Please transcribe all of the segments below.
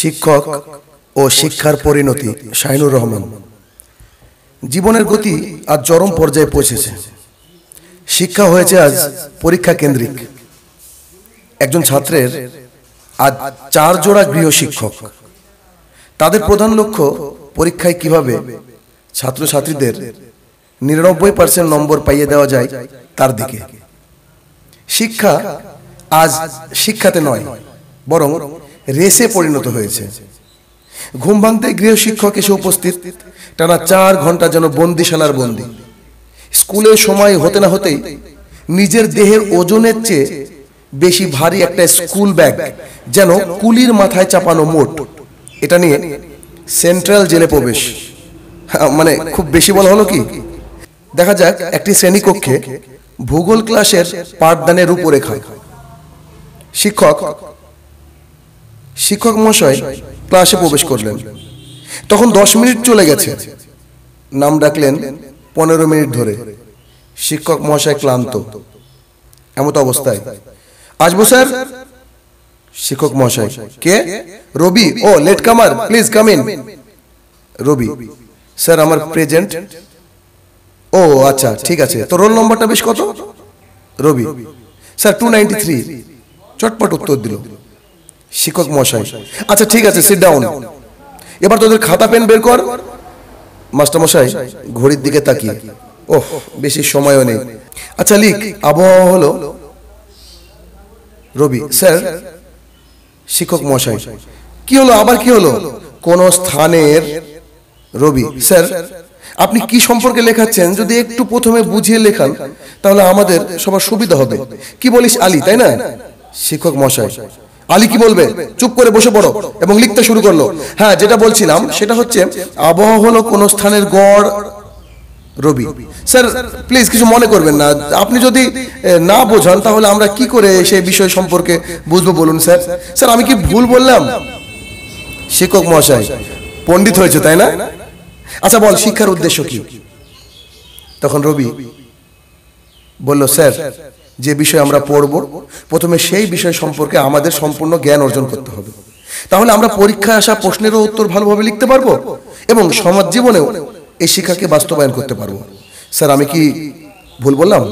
শিক্ষক ও শিক্ষার পরিণতি শাহিনুর রহমান জীবনের গতি আজ চরম পর্যায়ে পৌঁছেছে শিক্ষা হয়েছে আজ পরীক্ষা কেন্দ্রিক একজন ছাত্রের আজ চার জোড়া গৃহ শিক্ষক তাদের প্রধান লক্ষ্য পরীক্ষায় কিভাবে ছাত্রছাত্রীদের নিরানব্বই পার্সেন্ট নম্বর পাইয়ে দেওয়া যায় তার দিকে শিক্ষা আজ শিক্ষাতে নয় বরং রেসে পরিণত হয়েছে ঘুম ভাঙতে গৃহশিক্ষক এসে উপস্থিত টানা চার ঘন্টা যেন বন্দিশালার বন্দি স্কুলের সময় হতে না হতেই নিজের দেহের ওজনের চেয়ে বেশি ভারী একটা স্কুল ব্যাগ যেন কুলির মাথায় চাপানো মোট এটা নিয়ে সেন্ট্রাল জেলে প্রবেশ মানে খুব বেশি বলা হলো কি দেখা যাক একটি শ্রেণীকক্ষে ভূগোল ক্লাসের পাঠদানের রূপরেখা শিক্ষক শিক্ষক মহাশয় ক্লাসে প্রবেশ করলেন তখন দশ মিনিট চলে গেছে নাম ডাকলেন পনেরো মিনিট ধরে শিক্ষক মহাশয় ক্লান্ত এমত অবস্থায় আসবো স্যার শিক্ষক মহাশয় কে রবি ও late comer please come in Rabi sir আমার প্রেজেন্ট ও আচ্ছা ঠিক আছে তো রোল নম্বরটা বেশ কত Rabi sir two ninety three চটপট উত্তর দিল শিক্ষক মশাই আচ্ছা ঠিক আছে সিট ডাউন এবার তোদের খাতা পেন বের কর মাস্টার মশাই ঘড়ির দিকে তাকিয়ে ওহ বেশি সময়ও নেই আচ্ছা লিখ আবহাওয়া হলো রবি স্যার শিক্ষক মশাই কি হলো আবার কি হলো কোন স্থানের রবি স্যার আপনি কি সম্পর্কে লেখাচ্ছেন যদি একটু প্রথমে বুঝিয়ে লেখান তাহলে আমাদের সবার সুবিধা হবে কি বলিস আলী তাই না শিক্ষক মশাই আলী কি বলবে চুপ করে বসে পড়ো এবং লিখতে শুরু করলো হ্যাঁ যেটা বলছিলাম সেটা হচ্ছে আবহাওয়া হলো কোন স্থানের গড় রবি স্যার প্লিজ কিছু মনে করবেন না আপনি যদি না বোঝান তাহলে আমরা কি করে সেই বিষয় সম্পর্কে বুঝবো বলুন স্যার স্যার আমি কি ভুল বললাম শিক্ষক মহাশয় পণ্ডিত হয়েছে তাই না আচ্ছা বল শিক্ষার উদ্দেশ্য কি তখন রবি বলল স্যার যে বিষয় আমরা পড়ব প্রথমে সেই বিষয় সম্পর্কে আমাদের সম্পূর্ণ জ্ঞান অর্জন করতে হবে তাহলে আমরা পরীক্ষায় আসা প্রশ্নেরও উত্তর ভালোভাবে লিখতে পারবো এবং সমাজ জীবনেও এই শিক্ষাকে বাস্তবায়ন করতে পারবো স্যার আমি কি ভুল বললাম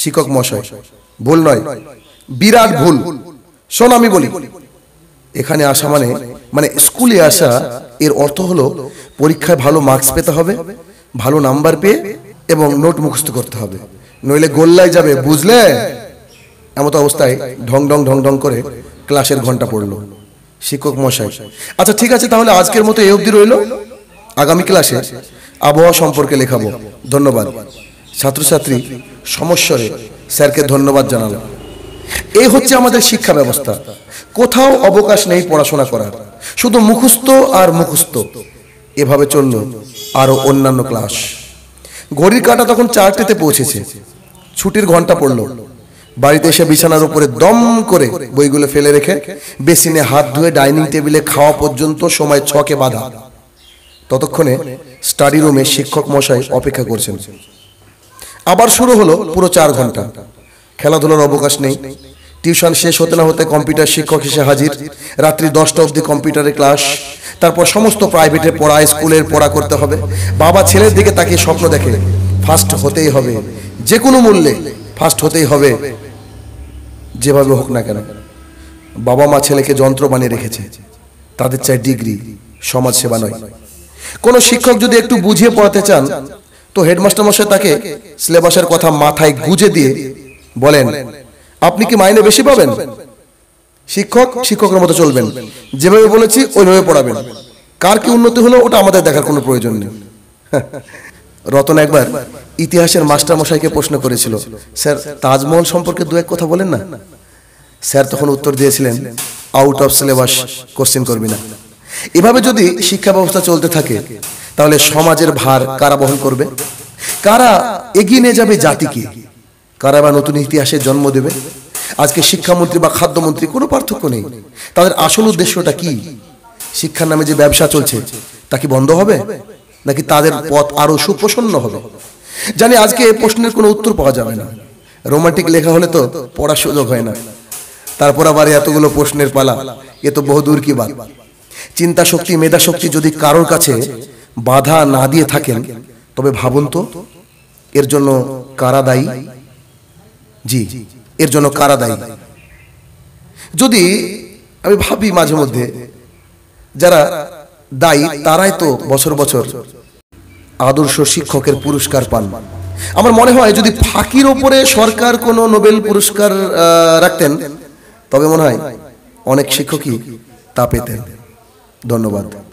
শিক্ষক মশাই ভুল নয় বিরাট ভুল শোন আমি বলি এখানে আসা মানে মানে স্কুলে আসা এর অর্থ হলো পরীক্ষায় ভালো মার্কস পেতে হবে ভালো নাম্বার পেয়ে এবং নোট মুখস্থ করতে হবে নইলে গোল্লায় যাবে বুঝলে এমতো অবস্থায় ঢং ঢং ঢং ঢং করে ক্লাসের ঘন্টা পড়লো শিক্ষক মশাই আচ্ছা ঠিক আছে তাহলে আজকের মতো এই অবধি রইল আগামী ক্লাসে আবহাওয়া সম্পর্কে লেখাবো ধন্যবাদ ছাত্রছাত্রী সমস্যরে স্যারকে ধন্যবাদ জানালো এই হচ্ছে আমাদের শিক্ষা ব্যবস্থা কোথাও অবকাশ নেই পড়াশোনা করার শুধু মুখস্থ আর মুখস্থ এভাবে চলল আরো অন্যান্য ক্লাস ঘড়ির কাটা তখন চারটেতে পৌঁছেছে ছুটির ঘন্টা পড়লো বাড়িতে এসে বিছানার উপরে দম করে বইগুলো ফেলে রেখে বেসিনে হাত ধুয়ে ডাইনিং টেবিলে খাওয়া পর্যন্ত সময় ছকে বাধা ততক্ষণে স্টাডি রুমে শিক্ষক মশাই অপেক্ষা করছেন আবার শুরু হলো পুরো চার ঘন্টা খেলাধুলার অবকাশ নেই টিউশন শেষ হতে না হতে কম্পিউটার শিক্ষক হিসেবে হাজির রাত্রি দশটা অবধি কম্পিউটারে ক্লাস তারপর সমস্ত প্রাইভেটে পড়া স্কুলের পড়া করতে হবে বাবা ছেলের দিকে তাকে স্বপ্ন দেখে ফার্স্ট হতেই হবে যে কোনো মূল্যে ফার্স্ট হতেই হবে যেভাবে হোক না কেন বাবা মা ছেলেকে যন্ত্র বানিয়ে রেখেছে তাদের চাই ডিগ্রি সমাজ সেবা নয় কোনো শিক্ষক যদি একটু বুঝিয়ে পড়াতে চান তো হেডমাস্টার মশাই তাকে সিলেবাসের কথা মাথায় গুজে দিয়ে বলেন আপনি কি মাইনে বেশি পাবেন শিক্ষক শিক্ষকের মতো চলবেন যেভাবে বলেছি ওইভাবে পড়াবেন কার কি উন্নতি হলো ওটা আমাদের দেখার কোনো প্রয়োজন নেই রতন একবার ইতিহাসের মাস্টার মশাইকে প্রশ্ন করেছিল স্যার তাজমহল সম্পর্কে দু এক কথা বলেন না স্যার তখন উত্তর দিয়েছিলেন আউট অফ সিলেবাস কোশ্চিন করবি না এভাবে যদি শিক্ষা ব্যবস্থা চলতে থাকে তাহলে সমাজের ভার কারা বহন করবে কারা এগিয়ে নিয়ে যাবে জাতিকে কারা বা নতুন ইতিহাসে জন্ম দেবে আজকে শিক্ষামন্ত্রী বা খাদ্যমন্ত্রী কোনো পার্থক্য নেই তাদের আসল উদ্দেশ্যটা কি শিক্ষার নামে যে ব্যবসা চলছে তা কি বন্ধ হবে নাকি তাদের পথ আরও সুপ্রসন্ন হবে জানি আজকে এই প্রশ্নের কোনো উত্তর পাওয়া যাবে না রোমান্টিক লেখা হলে তো পড়ার সুযোগ হয় না তারপর আবার এতগুলো প্রশ্নের পালা এ তো বহুদূর কি বাদ চিন্তা শক্তি মেধা শক্তি যদি কারোর কাছে বাধা না দিয়ে থাকেন তবে ভাবুন তো এর জন্য কারা দায়ী জি এর জন্য কারা দায়ী যদি আমি ভাবি মাঝে মধ্যে যারা দায়ী তারাই তো বছর বছর আদর্শ শিক্ষকের পুরস্কার পান আমার মনে হয় যদি ফাঁকির ওপরে সরকার কোনো নোবেল পুরস্কার রাখতেন তবে মনে হয় অনেক শিক্ষকই তা পেতেন ধন্যবাদ